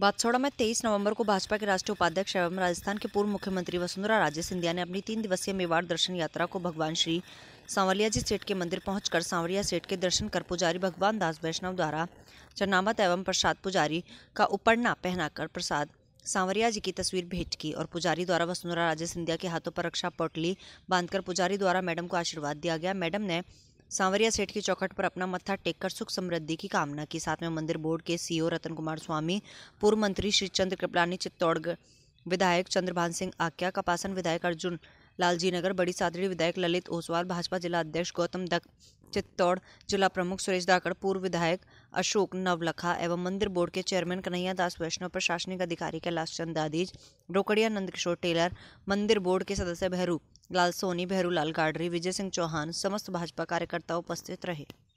बांसवाड़ा में 23 नवंबर को भाजपा के राष्ट्रीय उपाध्यक्ष एवं राजस्थान के पूर्व मुख्यमंत्री वसुंधरा राजे सिंधिया ने अपनी तीन दिवसीय मेवाड़ दर्शन यात्रा को भगवान श्री सांवरिया जी सेठ के मंदिर पहुंचकर सांवरिया सेठ के दर्शन कर पुजारी भगवान दास वैष्णव द्वारा चरनामत एवं प्रसाद पुजारी का उपरना पहनाकर प्रसाद सांवरिया जी की तस्वीर भेंट की और पुजारी द्वारा वसुंधरा राजे सिंधिया के हाथों पर रक्षा पोटली बांधकर पुजारी द्वारा मैडम को आशीर्वाद दिया गया मैडम ने सांवरिया सेठ की चौखट पर अपना मत्था टेककर सुख समृद्धि की कामना की साथ में मंदिर बोर्ड के सीईओ रतन कुमार स्वामी पूर्व मंत्री श्री चंद्र कृपलानी चित्तौड़गढ़ विधायक चंद्रभान सिंह आक्या कपासन विधायक अर्जुन लालजी नगर बड़ी सादड़ी विधायक ललित ओसवाल भाजपा जिला अध्यक्ष गौतम दत्त चित्तौड़ जिला प्रमुख सुरेश धाकड़ पूर्व विधायक अशोक नवलखा एवं मंदिर बोर्ड के चेयरमैन कन्हैया दास वैष्णव प्रशासनिक अधिकारी कैलाश चंद दादीज रोकड़िया नंदकिशोर टेलर मंदिर बोर्ड के सदस्य भैरू लाल सोनी भैरूलाल गाडरी विजय सिंह चौहान समस्त भाजपा कार्यकर्ता उपस्थित रहे